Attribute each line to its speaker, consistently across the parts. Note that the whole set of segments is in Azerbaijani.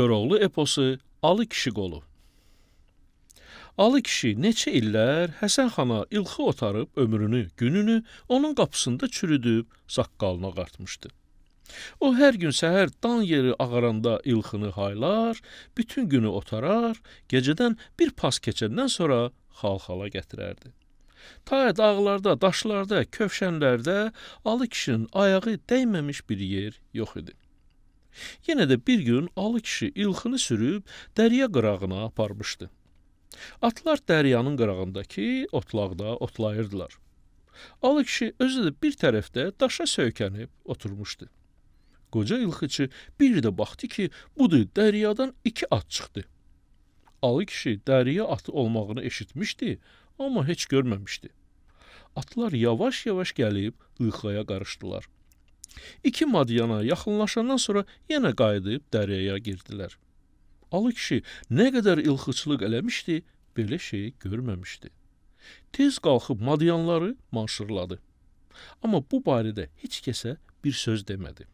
Speaker 1: Koroğlu eposu Alı kişi qolu. Alı kişi neçə illər Həsən xana ilxı otarıb ömrünü, gününü onun qapısında çürüdüb saqqalına qartmışdı. O hər gün səhər dan yeri ağaranda ilxını haylar, bütün günü otarar, gecədən bir pas keçəndən sonra xalxala gətirərdi. Ta dağlarda, daşlarda, kövşənlərdə Alı kişinin ayağı dəyməmiş bir yer yox idi. Yenə də bir gün alı kişi ilxını sürüb dərya qırağına aparmışdı. Atlar dəryanın qırağındakı otlaqda otlayırdılar. Alı kişi özü də bir tərəfdə daşa söykənib oturmuşdu. Qoca ilxıçı bir də baxdı ki, budur, dəryadan iki at çıxdı. Alı kişi dərya atı olmağını eşitmişdi, amma heç görməmişdi. Atlar yavaş-yavaş gəlib lığaya qarışdılar. İki madyana yaxınlaşandan sonra yenə qayıdıb dəryaya girdilər. Alı kişi nə qədər ilxıçılıq eləmişdi, belə şey görməmişdi. Tez qalxıb madyanları manşırladı. Amma bu barədə heç kəsə bir söz demədi.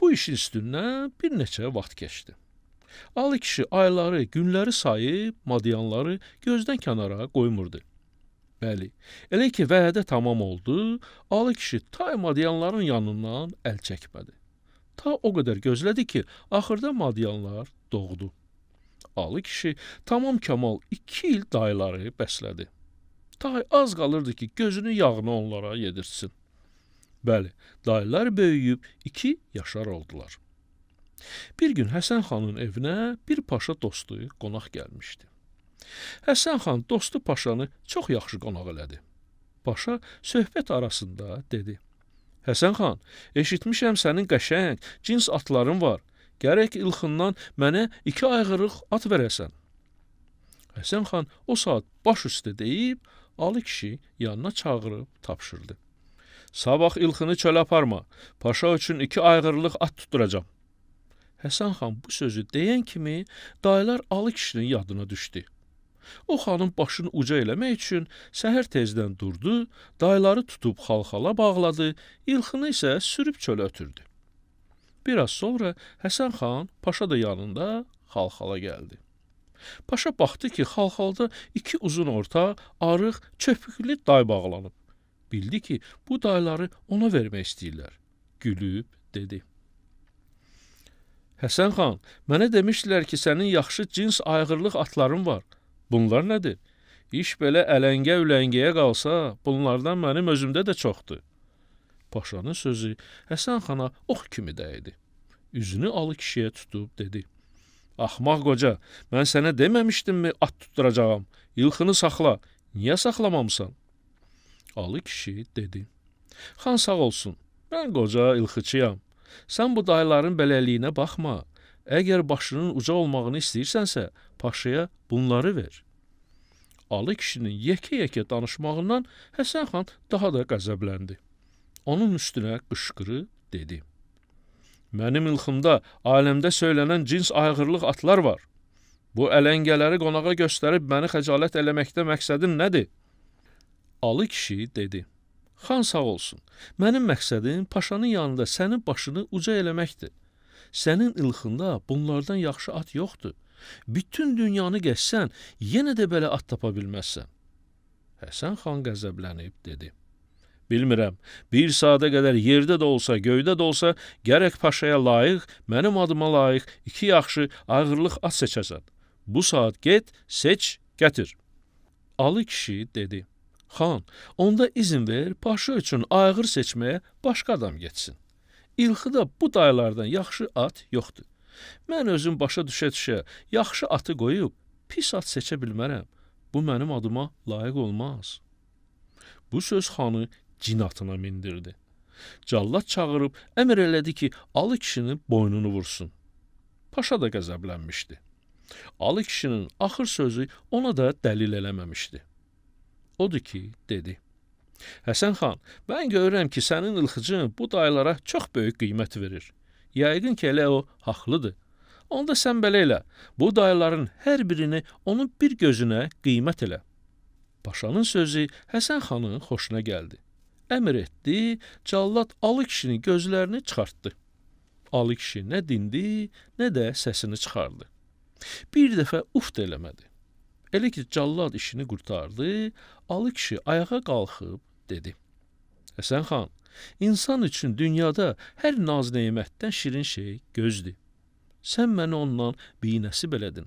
Speaker 1: Bu işin üstündən bir neçə vaxt keçdi. Alı kişi ayları, günləri sayıb madyanları gözdən kənara qoymurdu. Bəli. Elə ki vədə tamam oldu, alı kişi taymadiyanların yanından əl çəkmədi. Ta o qədər gözlədi ki, axırda madiyanlar doğdu. Alı kişi tamam kamal 2 il dayları bəslədi. Tay az qalırdı ki, gözünü yağına onlara yedirsin. Bəli, daylar böyüyüb 2 yaşar oldular. Bir gün Həsən xanın evinə bir paşa dostu qonaq gəlmişdi. Həsən xan dostu Paşanı çox yaxşı qonaq elədi. Paşa söhbət arasında dedi: Həsən xan, eşitmişəm sənin qəşəng cins atların var. Gərək ilxından mənə iki ayğırıq at verəsən. Həsən xan o saat baş üstə deyib, alı kişi yanına çağırıb tapşırdı. Sabah ilxını çölə aparma, paşa üçün iki ayğırlıq at tutturacam. Həsən xan bu sözü deyən kimi dayılar alı kişinin yadına düşdü. O xanın başını uca eləmək üçün səhər tezdən durdu, dayları tutub xalxala bağladı, ilxını isə sürüb çölə ötürdü. Bir az sonra Həsən xan paşa da yanında xalxala gəldi. Paşa baxdı ki, xalxalda iki uzun orta, arıq, çöpüklü day bağlanıb. Bildi ki, bu dayları ona vermək istəyirlər. Gülüb dedi: Həsən xan, mənə demişdilər ki, sənin yaxşı cins ayğırlıq atların var. Bunlar nədir? İş belə ələngə-üləngiyə qalsa, bunlardan mənim özümdə də çoxdur. Paşanın sözü Həsən xana ox kimi dəydi. Üzünü alı kişiyə tutub dedi. Axmaq qoca, mən sənə deməmişdimmi at tutturacağam, ilxını saxla, niyə saxlamamısan? Alı kişi dedi. Xan sağ olsun, mən qoca ilxıçıyam. Sən bu dayların beləliyinə baxma, Əgər başının uca olmağını istəyirsənsə, paşaya bunları ver. Alı kişinin yekə-yekə danışmağından Həsən xan daha da qəzəbləndi. Onun üstünə qışqırı dedi. Mənim ilxımda aləmdə söylənən cins ayğırlıq atlar var. Bu ələngələri qonağa göstərib məni xəcalət eləməkdə məqsədin nədir? Alı kişi dedi. Xan sağ olsun, mənim məqsədim paşanın yanında sənin başını uca eləməkdir. Sənin ilxında bunlardan yaxşı at yoxdur. Bütün dünyanı gəzsən, yenə də belə at tapa bilməzsən. Həsən xan qəzəblənib dedi. Bilmirəm, bir saata qədər yerdə də olsa, göydə də olsa, gərək paşaya layiq, mənim adıma layiq iki yaxşı ağırlıq at seçəsən. Bu saat get, seç, gətir. Alı kişi dedi. Xan, onda izin ver, paşa üçün ağır seçməyə başqa adam getsin. İlxıda bu daylardan yaxşı at yoxdur. Mən özüm başa düşə-düşə yaxşı atı qoyub pis at seçə bilmərəm. Bu mənim adıma layiq olmaz. Bu söz xanı cin atına mindirdi. Callad çağırıb əmr elədi ki, alı kişinin boynunu vursun. Paşa da qəzəblənmişdi. Alı kişinin axır sözü ona da dəlil eləməmişdi. Odur ki, dedi: Həsən xan, mən görürəm ki, sənin ilxıcın bu dayılara çox böyük qiymət verir. Yəqin ki, elə o haqlıdır. Onda sən belə elə. Bu dayıların hər birini onun bir gözünə qiymət elə. Paşanın sözü Həsən xanın xoşuna gəldi. Əmr etdi, cəllad Alı kişinin gözlərini çıxartdı. Alı kişi nə dindi, nə də səsini çıxardı. Bir dəfə uf da eləmədi. Elə ki, cəllad işini qurtardı, Alı kişi ayağa qalxıb dedi. Həsən xan, insan üçün dünyada hər naz nemətdən şirin şey gözdür. Sən məni ondan binəsib elədin.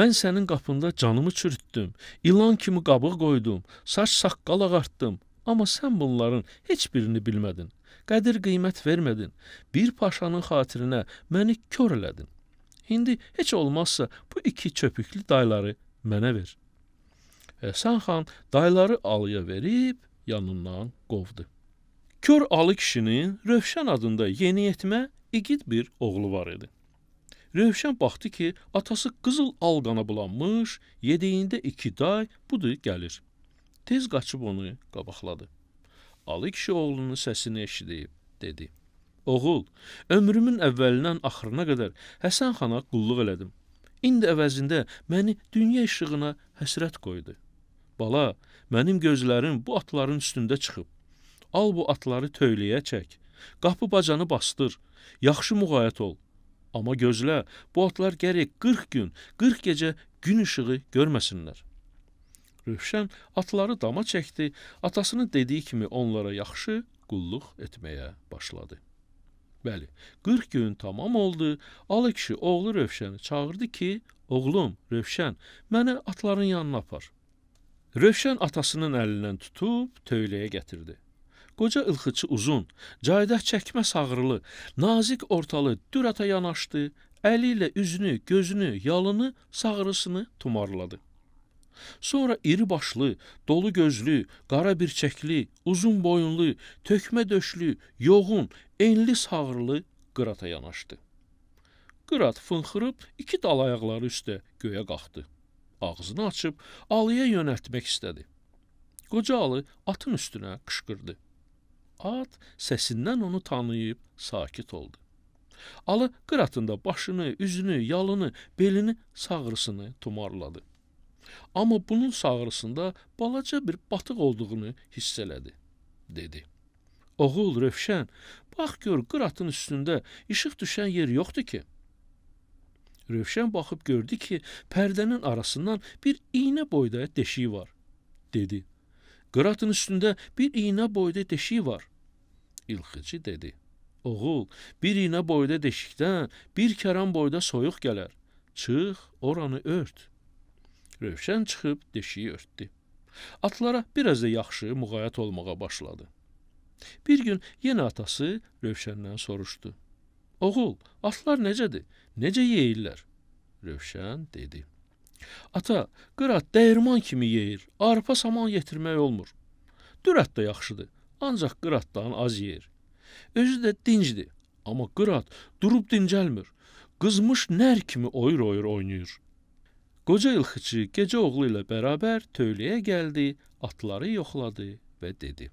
Speaker 1: Mən sənin qapında canımı çürütdüm, ilan kimi qabıq qoydum, saç saqqal ağartdım, amma sən bunların heç birini bilmədin. Qədir qiymət vermədin. Bir paşanın xatirinə məni kör elədin. İndi heç olmazsa bu iki çöpüklü dayları mənə ver. Həsən xan dayları alıya verib yanından qovdu. Kör alı kişinin Rövşən adında yeniyetmə igid bir oğlu var idi. Rövşən baxdı ki, atası qızıl al qana bulanmış, yediyində iki day budur gəlir. Tez qaçıb onu qabaqladı. Alı kişi oğlunun səsini eşidib, dedi. Oğul, ömrümün əvvəlindən axırına qədər Həsən xana qulluq elədim. İndi əvəzində məni dünya işığına həsrət qoydu bala, mənim gözlərim bu atların üstündə çıxıb. Al bu atları töyləyə çək. Qapı bacanı bastır. Yaxşı muğayət ol. Amma gözlə, bu atlar gərək 40 gün, 40 gecə gün işığı görməsinlər. Rövşən atları dama çəkdi, atasının dediyi kimi onlara yaxşı qulluq etməyə başladı. Bəli, 40 gün tamam oldu. Alı kişi oğlu Rövşəni çağırdı ki, oğlum Rövşən, məni atların yanına apar. Rövşən atasının əlindən tutub töyləyə gətirdi. Qoca ilxıçı uzun, caydah çəkmə sağrılı, nazik ortalı dürətə yanaşdı, əli ilə üzünü, gözünü, yalını, sağrısını tumarladı. Sonra iri başlı, dolu gözlü, qara bir çəkli, uzun boyunlu, tökmə döşlü, yoğun, enli sağrılı qırata yanaşdı. Qırat fınxırıb iki dal ayaqları üstə göyə qalxdı ağzını açıb alıya yönəltmək istədi. Qoca alı atın üstünə qışqırdı. At səsindən onu tanıyıb sakit oldu. Alı qıratında başını, üzünü, yalını, belini, sağrısını tumarladı. Amma bunun sağrısında balaca bir batıq olduğunu hiss elədi. Dedi: "Oğul Rövşən, bax gör qıratın üstündə işıq düşən yer yoxdur ki." Rövşən baxıb gördü ki, pərdənin arasından bir iynə boyda deşiyi var. Dedi, qıratın üstündə bir iynə boyda deşiyi var. İlxıcı dedi, oğul, bir iynə boyda deşikdən bir kəran boyda soyuq gələr. Çıx, oranı ört. Rövşən çıxıb deşiyi örtdü. Atlara biraz da yaxşı müğayət olmağa başladı. Bir gün yenə atası Rövşəndən soruşdu. Oğul, atlar necədir? Necə yeyirlər? Rövşən dedi. Ata, qırat dəyirman kimi yeyir. Arpa saman yetirmək olmur. Dürət də yaxşıdır, ancaq qıratdan az yeyir. Özü də dincdir, amma qırat durub dincəlmir. Qızmış nər kimi oyur-oyur oynayır. Qoca ilxıçı gecə oğlu ilə bərabər tövləyə gəldi, atları yoxladı və dedi: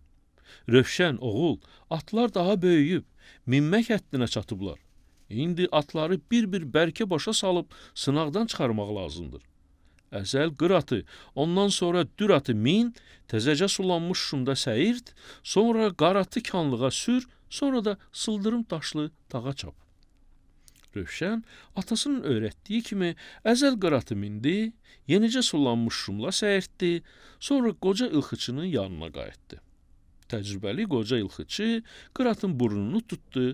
Speaker 1: "Rövşən oğul, atlar daha böyüyüb, minmək həddinə çatıblar. İndi atları bir-bir bərkə başa salıb sınaqdan çıxarmaq lazımdır. Əzəl qır atı, ondan sonra dür atı min, təzəcə sulanmış şunda səyirt, sonra qar atı kanlığa sür, sonra da sıldırım daşlı dağa çap. Rövşən atasının öyrətdiyi kimi əzəl qıratı mindi, yenicə sulanmış şumla səyirtdi, sonra qoca ilxıçının yanına qayıtdı. Təcrübəli qoca ilxıçı qıratın burnunu tutdu,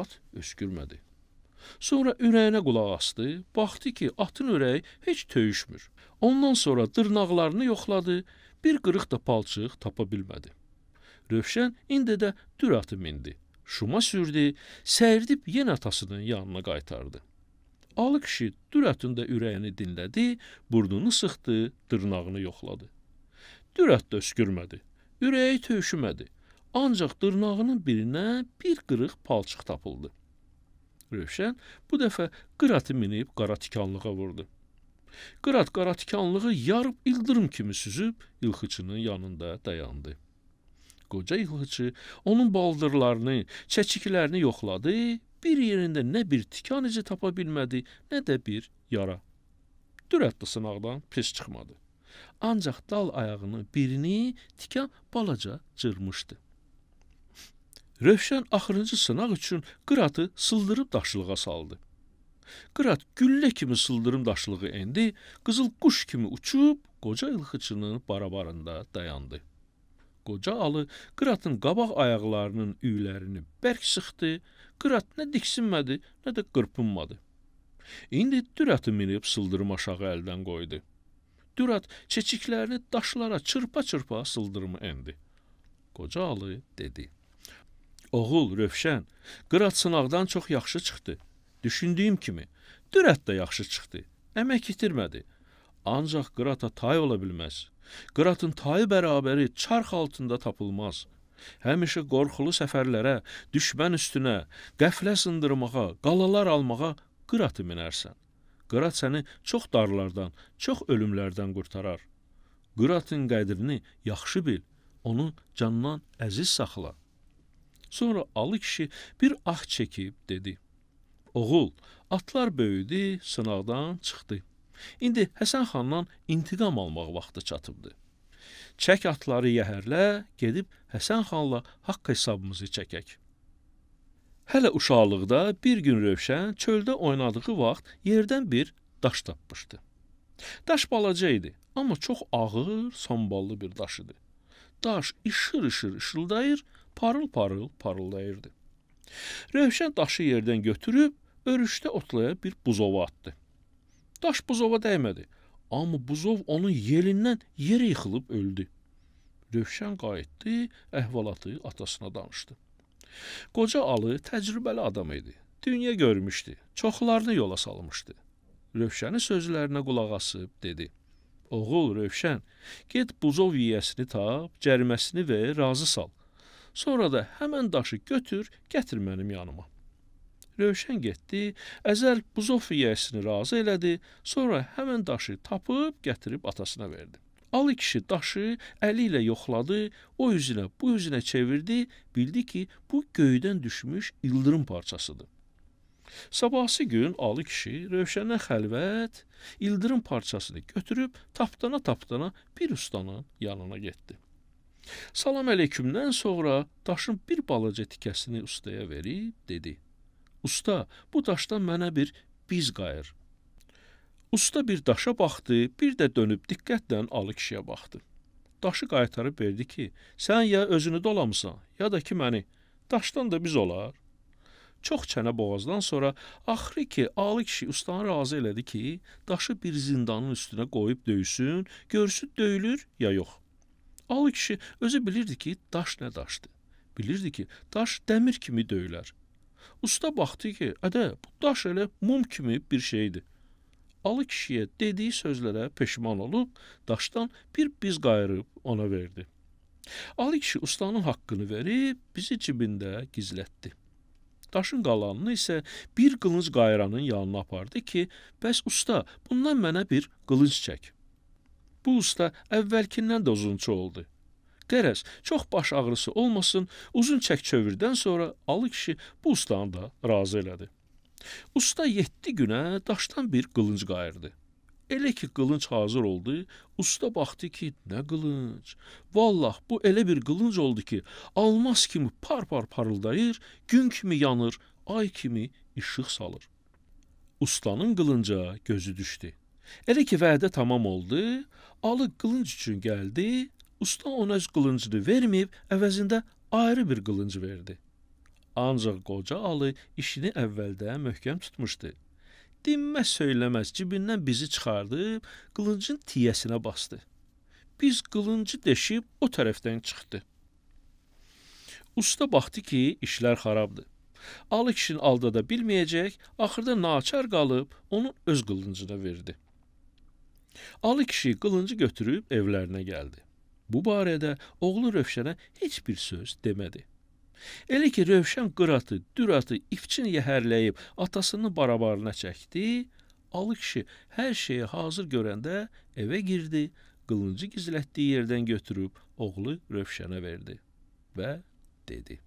Speaker 1: at öskürmədi. Sonra ürəyinə qulaq asdı, baxdı ki, atın ürəyi heç töyüşmür. Ondan sonra dırnaqlarını yoxladı, bir qırıq da palçıq tapa bilmədi. Rövşən indi də dür atı mindi, şuma sürdü, sərdib yenə atasının yanına qaytardı. Alı kişi dür ətin də ürəyini dinlədi, burnunu sıxdı, dırnağını yoxladı. Dür ət də öskürmədi, ürəyi tövşümədi, ancaq dırnağının birinə bir qırıq palçıq tapıldı. Rövşən bu dəfə qıratı minib qara tikanlığa vurdu. Qırat qara tikanlığı yarıb ildırım kimi süzüb ilxıçının yanında dayandı. Qoca ilxıçı onun baldırlarını, çəkiklərini yoxladı, bir yerində nə bir tikan izi tapa bilmədi, nə də bir yara. Dürətli sınaqdan pis çıxmadı. Ancaq dal ayağının birini tikan balaca cırmışdı. Rövşən axırıncı sınaq üçün qıratı sıldırım daşlığa saldı. Qırat güllə kimi sıldırım daşlığı endi, qızıl quş kimi uçub qoca ilxıçının barabarında dayandı. Qoca alı qıratın qabaq ayaqlarının üylərini bərk sıxdı, qırat nə diksinmədi, nə də qırpınmadı. İndi dürəti minib sıldırım aşağı əldən qoydu. Dürət çeçiklərini daşlara çırpa-çırpa sıldırımı endi. Qoca alı dedi: Oğul, Rövşən, qırat sınaqdan çox yaxşı çıxdı. Düşündüyüm kimi, dürət də yaxşı çıxdı. Əmək itirmədi. Ancaq qırata tay ola bilməz. Qıratın tayı bərabəri çarx altında tapılmaz. Həmişə qorxulu səfərlərə, düşmən üstünə, qəflə sındırmağa, qalalar almağa qıratı minərsən. Qırat səni çox darlardan, çox ölümlərdən qurtarar. Qıratın qədrini yaxşı bil, onu candan əziz saxla.'' Sonra alı kişi bir ah çəkib dedi: "Oğul, atlar böyüdü, sınaqdan çıxdı. İndi Həsən xandan intiqam almaq vaxtı çatıbdı. Çək atları yəhərlə, gedib Həsən xanla haqq hesabımızı çəkək." Hələ uşaqlıqda bir gün Rövşən çöldə oynadığı vaxt yerdən bir daş tapmışdı. Daş balaca idi, amma çox ağır, samballı bir daş idi. Daş işır-işır işıldayır, parıl-parıl parıldayırdı. Rövşən daşı yerdən götürüb örüşdə otlayan bir buzova atdı. Daş buzova dəymədi, amma buzov onun yerindən yerə yıxılıb öldü. Rövşən qayıtdı, əhvalatı atasına danışdı. Qoca alı təcrübəli adam idi. Dünya görmüşdü, çoxlarını yola salmışdı. Rövşənin sözlərinə qulaq asıb dedi: "Oğul Rövşən, get buzov yiyəsini tap, cəriməsini ver, razı sal. Sonra da həmən daşı götür, gətir mənim yanıma. Rövşən getdi, Əzər buzov yiyəsini razı elədi, sonra həmən daşı tapıb gətirib atasına verdi. Alı kişi daşı əli ilə yoxladı, o üzünə, bu üzünə çevirdi, bildi ki, bu göydən düşmüş ildırım parçasıdır. Sabahsı gün alı kişi Rövşənə xəlvət ildırım parçasını götürüb tapdana-tapdana bir ustanın yanına getdi. Salam əleykümdən sonra daşın bir balaca tikəsini ustaya verib dedi: "Usta, bu daşdan mənə bir biz qayır." Usta bir daşa baxdı, bir də dönüb diqqətlə alı kişiyə baxdı. Daşı qaytarıb verdi ki, sən ya özünü dolamısan, ya da ki məni. Daşdan da biz olar. Çox çənə boğazdan sonra axırı ki, alı kişi ustanı razı elədi ki, daşı bir zindanın üstünə qoyub döysün, görsün döyülür ya yox. Ağlı kişi özü bilirdi ki, daş nə daşdır. Bilirdi ki, daş dəmir kimi döyülər. Usta baxdı ki, ədə, bu daş elə mum kimi bir şeydir. Alı kişiyə dediyi sözlərə peşman olub, daşdan bir biz qayırıb ona verdi. Alı kişi ustanın haqqını verib, bizi cibində gizlətdi. Daşın qalanını isə bir qılınc qayıranın yanına apardı ki, bəs usta, bundan mənə bir qılınc çək. Bu usta əvvəlkindən də uzunçu oldu. Qərəz, çox baş ağrısı olmasın, uzun çək-çövirdən sonra alı kişi bu ustanı da razı elədi. Usta 7 günə daşdan bir qılınc qayırdı. Elə ki qılınc hazır oldu, usta baxdı ki, nə qılınc. Vallah bu elə bir qılınc oldu ki, almaz kimi par-par parıldayır, gün kimi yanır, ay kimi işıq salır. Ustanın qılınca gözü düşdü. Elə ki vədə tamam oldu, alı qılınc üçün gəldi. Usta ona öz qılıncını verməyib, əvəzində ayrı bir qılınc verdi. Ancaq qoca alı işini əvvəldə möhkəm tutmuşdu. Dinməz söyləməz cibindən bizi çıxardıb qılıncın tiyəsinə basdı. Biz qılıncı deşib o tərəfdən çıxdı. Usta baxdı ki, işlər xarabdır. Alı kişini aldada bilməyəcək, axırda naçar qalıb onun öz qılıncına verdi. Alı kişi qılıncı götürüb evlərinə gəldi. Bu barədə oğlu Rövşənə heç bir söz demədi. Elə ki Rövşən qıratı, düratı ipçin yəhərləyib atasının barabarına çəkdi, alı kişi hər şeyi hazır görəndə evə girdi, qılıncı gizlətdiyi yerdən götürüb oğlu Rövşənə verdi və dedi: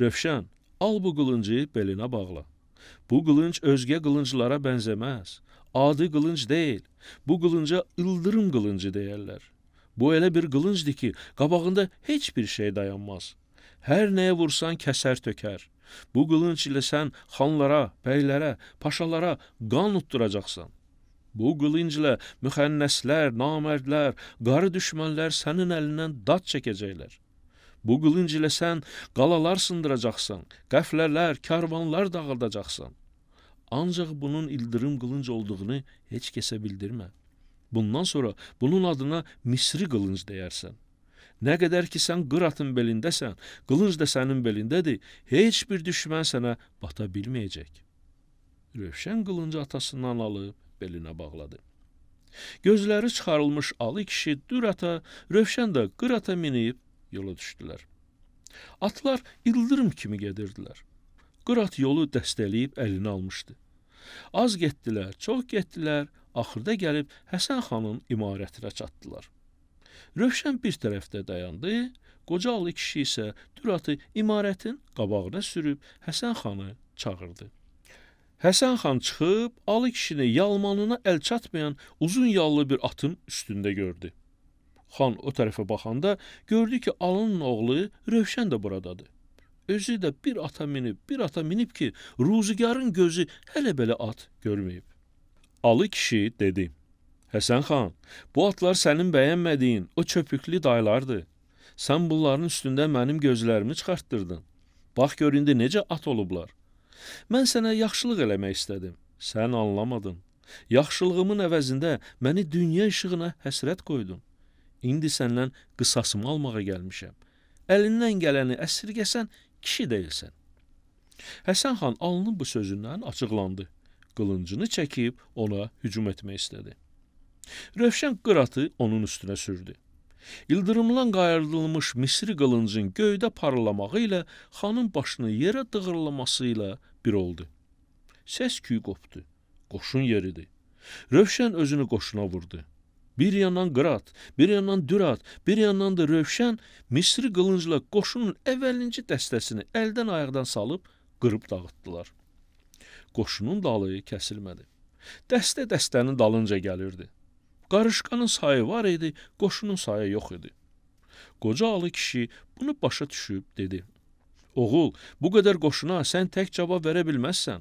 Speaker 1: "Rövşən, al bu qılıncı belinə bağla. Bu qılınc özgə qılınclara bənzəməz adı qılınc deyil. Bu qılınca ildırım qılıncı deyərlər. Bu elə bir qılıncdır ki, qabağında heç bir şey dayanmaz. Hər nəyə vursan kəsər tökər. Bu qılınc ilə sən xanlara, bəylərə, paşalara qan utduracaqsan. Bu qılıncla müxənnəslər, namərdlər, qarı düşmənlər sənin əlindən dad çəkəcəklər. Bu qılınc ilə sən qalalar sındıracaqsan, qəflələr, karvanlar dağıldacaqsan. Ancaq bunun ildırım qılınc olduğunu heç kəsə bildirmə. Bundan sonra bunun adına Misri qılınc deyərsən. Nə qədər ki sən qıratın belindəsən, qılınc da sənin belindədir, heç bir düşmən sənə bata bilməyəcək. Rövşən qılıncı atasından alıb belinə bağladı. Gözləri çıxarılmış alı kişi dürata, Rövşən də qırata minib yola düşdülər. Atlar ildırım kimi gedirdilər. Qırat yolu dəstələyib əlini almışdı. Az getdilər, çox getdilər, axırda gəlib Həsən xanın imarətinə çatdılar. Rövşən bir tərəfdə dayandı, qoca ağlı kişi isə düratı imarətin qabağına sürüb Həsən xanı çağırdı. Həsən xan çıxıb Alı kişini yalmanına əl çatmayan uzun yallı bir atın üstündə gördü. Xan o tərəfə baxanda gördü ki, Alının oğlu Rövşən də buradadır. Özü də bir ata minib, bir ata minib ki, ruzigarın gözü hələ belə at görməyib. Alı kişi dedi: "Həsən xan, bu atlar sənin bəyənmədiyin o çöpüklü daylardır. Sən bunların üstündə mənim gözlərimi çıxartdırdın. Bax gör indi necə at olublar. Mən sənə yaxşılıq eləmək istədim. Sən anlamadın. Yaxşılığımın əvəzində məni dünya işığına həsrət qoydun. İndi səndən qısasımı almağa gəlmişəm. Əlindən gələni əsirgəsən, kişi deyilsən. Həsən xan alının bu sözündən açıqlandı. Qılıncını çəkib ona hücum etmək istədi. Rövşən qıratı onun üstünə sürdü. İldırımdan qayırdılmış misri qılıncın göydə parlamağı ilə xanın başını yerə dığırlaması ilə bir oldu. Səs küyü qopdu. Qoşun yeridir. Rövşən özünü qoşuna vurdu. Bir yandan Qırat, bir yandan Dürat, bir yandan da Rövşən Misri qılıncla qoşunun əvvəlinci dəstəsini əldən ayaqdan salıb qırıb dağıtdılar. Qoşunun dalı kəsilmədi. Dəstə dəstənin dalınca gəlirdi. Qarışqanın sayı var idi, qoşunun sayı yox idi. Qoca alı kişi bunu başa düşüb dedi: "Oğul, bu qədər qoşuna sən tək cavab verə bilməzsən.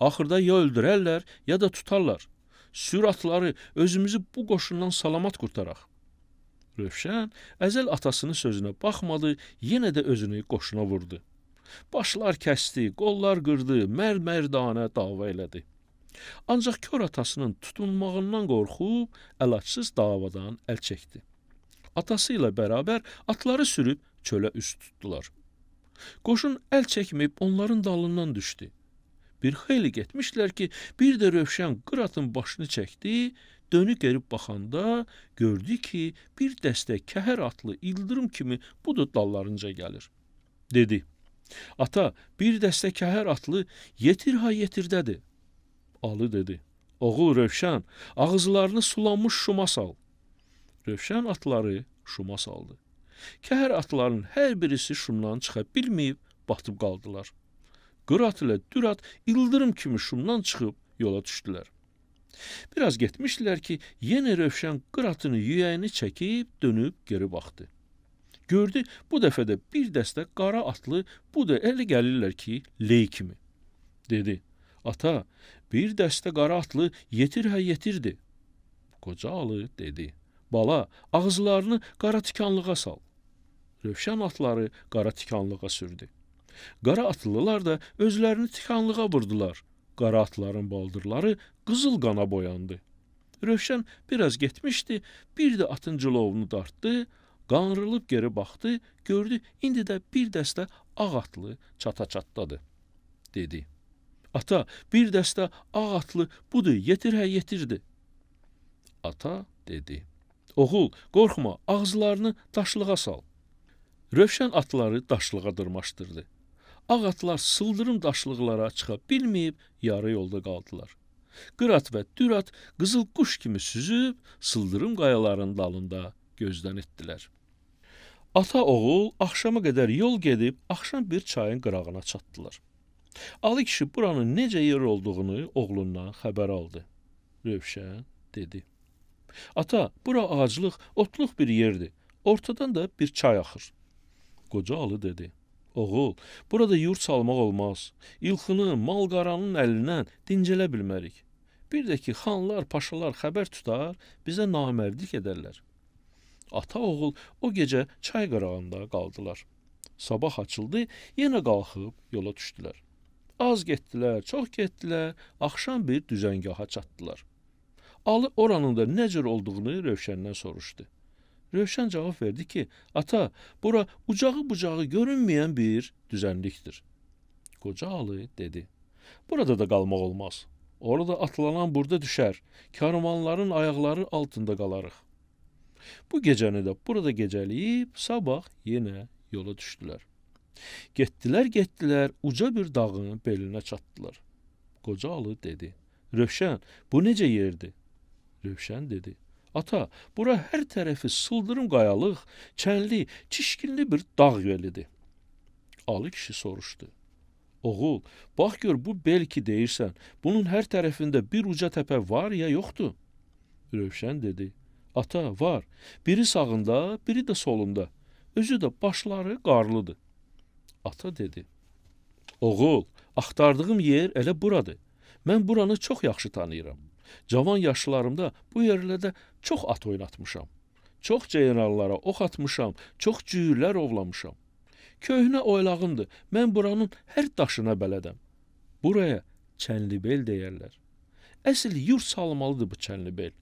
Speaker 1: Axırda ya öldürərlər, ya da tutarlar süratları özümüzü bu qoşundan salamat qurtaraq. Rövşən əzəl atasının sözünə baxmadı, yenə də özünü qoşuna vurdu. Başlar kəsdi, qollar qırdı, mərd-mərdanə dava elədi. Ancaq kör atasının tutunmağından qorxub əlacsız davadan əl çəkdi. Atası ilə bərabər atları sürüb çölə üst tutdular. Qoşun əl çəkməyib onların dalından düşdü bir xeyli getmişdilər ki, bir də Rövşən qıratın başını çəkdi, dönü gerib baxanda gördü ki, bir dəstə kəhər atlı ildırım kimi budur dallarınca gəlir. Dedi, ata, bir dəstə kəhər atlı yetir ha yetirdədir. Alı dedi, oğul Rövşən, ağızlarını sulanmış şuma sal. Rövşən atları şuma saldı. Kəhər atların hər birisi şumdan çıxa bilməyib batıb qaldılar. Qırat ilə Dürat ildırım kimi şumdan çıxıb yola düşdülər. Biraz getmişdilər ki, yenə Rövşən qıratını yüyəyini çəkib dönüb geri baxdı. Gördü, bu dəfə də bir dəstə qara atlı bu da elə gəlirlər ki, ley kimi. Dedi, ata, bir dəstə qara atlı yetir hə yetirdi. Qoca alı dedi, bala, ağızlarını qara tikanlığa sal. Rövşən atları qara tikanlığa sürdü. Qara atlılar da özlərini tikanlığa vurdular. Qara atların baldırları qızıl qana boyandı. Rövşən biraz getmişdi, bir də atın cılovunu dartdı, qanrılıb geri baxdı, gördü indi də bir dəstə ağ atlı çata çatdadı. Dedi, ata bir dəstə ağ atlı budur, yetir hə yetirdi. Ata dedi, oğul qorxma ağızlarını daşlığa sal. Rövşən atları daşlığa dırmaşdırdı. Ağatlar sıldırım daşlıqlara çıxa bilməyib yarı yolda qaldılar. Qırat və Dürat qızıl quş kimi süzüb sıldırım qayalarının dalında gözdən etdilər. Ata oğul axşama qədər yol gedib axşam bir çayın qırağına çatdılar. Ali kişi buranın necə yer olduğunu oğlundan xəbər aldı. Rövşən dedi: "Ata, bura ağaclıq, otluq bir yerdir. Ortadan da bir çay axır." Qoca alı dedi: Oğul, burada yurt salmaq olmaz. İlxını, mal-qaranın əlindən dincələ bilmərik. Bir də ki, xanlar, paşalar xəbər tutar, bizə namərdlik edərlər. Ata oğul o gecə çay qırağında qaldılar. Sabah açıldı, yenə qalxıb yola düşdülər. Az getdilər, çox getdilər, axşam bir düzəngaha çatdılar. Alı oranın da nə cür olduğunu Rövşəndən soruşdu. Rövşən cavab verdi ki, ata, bura ucağı-bucağı görünməyən bir düzənlikdir. Qoca alı dedi, burada da qalmaq olmaz. Orada atılanan burada düşər, karvanların ayaqları altında qalarıq. Bu gecəni də burada gecəliyib, sabah yenə yola düşdülər. Getdilər, getdilər, uca bir dağın belinə çatdılar. Qoca alı dedi, Rövşən, bu necə yerdir? Rövşən dedi, Ata, bura hər tərəfi sıldırım qayalıq, çənli, çişkinli bir dağ yelidir. Alı kişi soruşdu. Oğul, bax gör bu bel ki deyirsən, bunun hər tərəfində bir uca təpə var ya yoxdur? Rövşən dedi. Ata, var. Biri sağında, biri də solunda. Özü də başları qarlıdır. Ata dedi. Oğul, axtardığım yer elə buradır. Mən buranı çox yaxşı tanıyıram. Cavan yaşlarımda bu yerlərdə çox at oynatmışam. Çox generallara ox atmışam, çox cüyürlər ovlamışam. Köhnə oylağımdır. Mən buranın hər daşına bələdəm. Buraya Çənlibel deyərlər. Əsl yurt salmalıdır bu Çənlibel.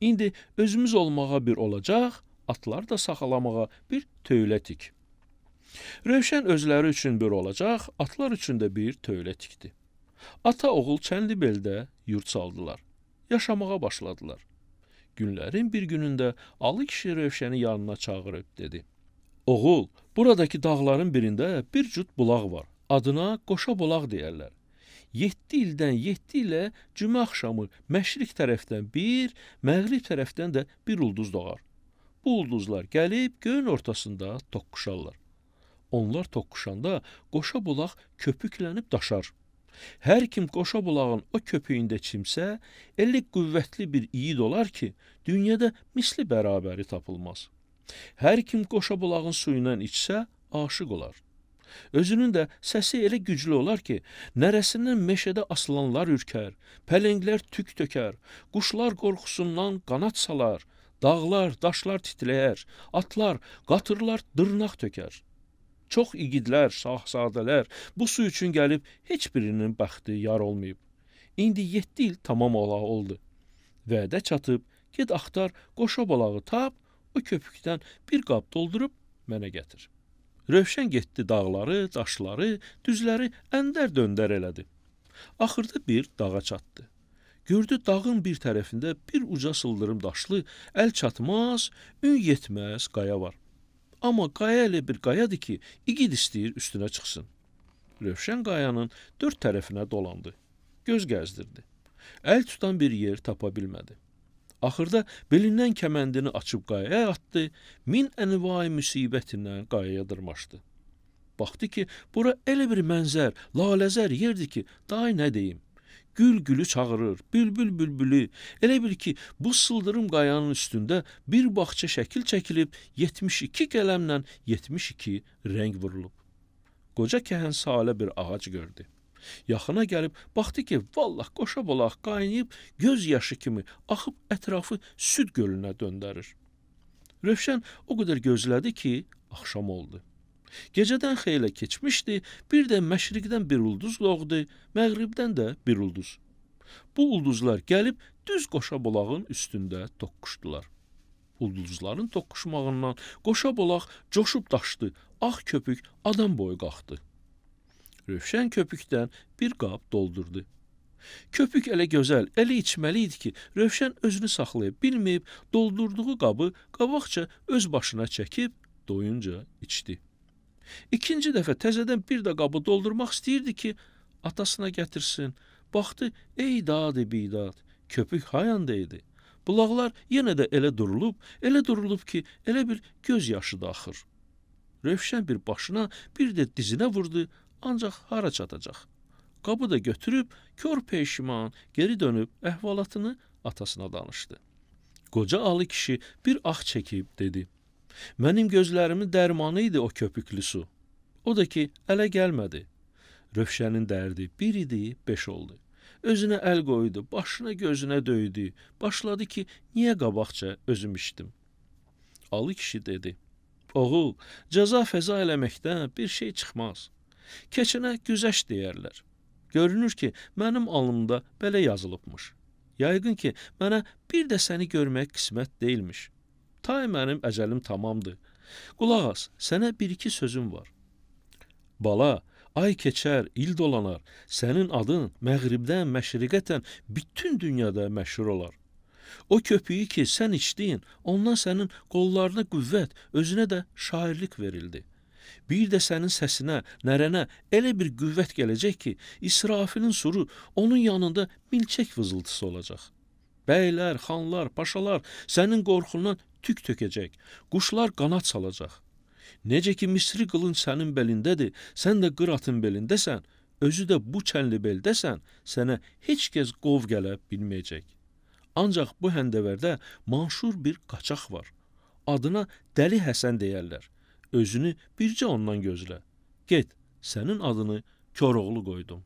Speaker 1: İndi özümüz olmağa bir olacaq, atlar da saxlamağa bir töylətik. Rövşən özləri üçün bir olacaq, atlar üçün də bir töylə tikdi. Ata oğul Çənlibeldə yurt saldılar yaşamağa başladılar. Günlərin bir günündə Alı kişi Rövşəni yanına çağırıb dedi: "Oğul, buradakı dağların birində bir cüt bulaq var. Adına Qoşa bulaq deyirlər. 7 ildən 7 ilə cümə axşamı məşriq tərəfdən bir, məğrib tərəfdən də bir ulduz doğar. Bu ulduzlar gəlib göyün ortasında toqquşarlar. Onlar toqquşanda qoşa bulaq köpüklənib daşar. Hər kim qoşa bulağın o köpüyündə çimsə, elə qüvvətli bir iid olar ki, dünyada misli bərabəri tapılmaz. Hər kim qoşa bulağın suyundan içsə, aşıq olar. Özünün də səsi elə güclü olar ki, nərəsindən meşədə asılanlar ürkər, pələnglər tük tökər, quşlar qorxusundan qanad salar, dağlar, daşlar titrəyər, atlar, qatırlar dırnaq tökər. Çox igidlər, şahzadələr bu su üçün gəlib heç birinin bəxti yar olmayıb. İndi 7 il tamam ola oldu. Vədə çatıb, get axtar, qoşa balağı tap, o köpükdən bir qab doldurub mənə gətir. Rövşən getdi dağları, daşları, düzləri əndər döndər elədi. Axırda bir dağa çatdı. Gördü dağın bir tərəfində bir uca sıldırım daşlı, əl çatmaz, ün yetməz qaya var. Amma qaya elə bir qayadır ki, igid istəyir üstünə çıxsın. Rövşən qayanın dörd tərəfinə dolandı. Göz gəzdirdi. Əl tutan bir yer tapa bilmədi. Axırda belindən kəməndini açıb qayaya atdı, min ənvai müsibətindən qayaya dırmaşdı. Baxdı ki, bura elə bir mənzər, laləzər yerdir ki, daha nə deyim? Gül gülü çağırır, bülbül bülbülü. Elə bil ki, bu sıldırım qayanın üstündə bir bağça şəkil çəkilib, 72 qələmlə 72 rəng vurulub. Qoca kəhən salə bir ağac gördü. Yaxına gəlib baxdı ki, vallah qoşa bolaq qaynayıb göz yaşı kimi axıb ətrafı süd gölünə döndərir. Rövşən o qədər gözlədi ki, axşam oldu. Gecədən xeylə keçmişdi, bir də məşriqdən bir ulduz doğdu, məğribdən də bir ulduz. Bu ulduzlar gəlib düz qoşa bulağın üstündə toqquşdular. Ulduzların toqquşmağından qoşa bulaq coşub daşdı, ağ ah köpük adam boyu qalxdı. Rövşən köpükdən bir qab doldurdu. Köpük elə gözəl, elə içməli idi ki, Rövşən özünü saxlaya bilməyib, doldurduğu qabı qabaqca öz başına çəkib doyunca içdi. İkinci dəfə təzədən bir də qabı doldurmaq istəyirdi ki, atasına gətirsin. Baxdı, ey dadı bidad, köpük hayanda idi. Bulaqlar yenə də elə durulub, elə durulub ki, elə bir göz yaşı da axır. Rövşən bir başına, bir də dizinə vurdu, ancaq hara çatacaq. Qabı da götürüb, kör peşiman geri dönüb əhvalatını atasına danışdı. Qoca alı kişi bir ah çəkib dedi: Mənim gözlərimin dərmanı idi o köpüklü su. O da ki, ələ gəlmədi. Rövşənin dərdi bir idi, beş oldu. Özünə əl qoydu, başına gözünə döydü. Başladı ki, niyə qabaqca özüm içdim? Alı kişi dedi: "Oğul, cəza fəza eləməkdən bir şey çıxmaz. Keçinə güzəş deyərlər. Görünür ki, mənim alnımda belə yazılıbmış. Yəqin ki, mənə bir də səni görmək qismət deyilmiş. Ta mənim əcəlim tamamdır. Qulaq as, sənə bir-iki sözüm var. Bala, ay keçər, il dolanar. Sənin adın məğribdən məşriqətən bütün dünyada məşhur olar. O köpüyü ki sən içdin, ondan sənin qollarına qüvvət, özünə də şairlik verildi. Bir də sənin səsinə, nərənə elə bir qüvvət gələcək ki, İsrafilin suru onun yanında milçək vızıltısı olacaq.'' Bəylər, xanlar, paşalar sənin qorxundan tük tökəcək. Quşlar qanad salacaq. Necə ki Misri qılınc sənin belindədir, sən də qıratın belindəsən, özü də bu çənli beldəsən, sənə heç kəs qov gələ bilməyəcək. Ancaq bu həndəvərdə manşur bir qaçaq var. Adına Dəli Həsən deyərlər. Özünü bircə ondan gözlə. Get, sənin adını Koroğlu qoydum.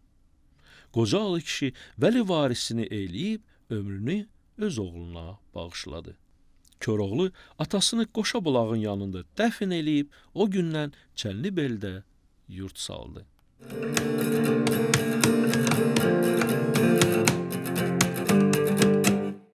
Speaker 1: Qoca alı kişi vəli varisini eyləyib ömrünü öz oğluna bağışladı. Köroğlu atasını Qoşa bulağın yanında dəfn eləyib, o gündən Çənlibeldə yurt saldı. Müzik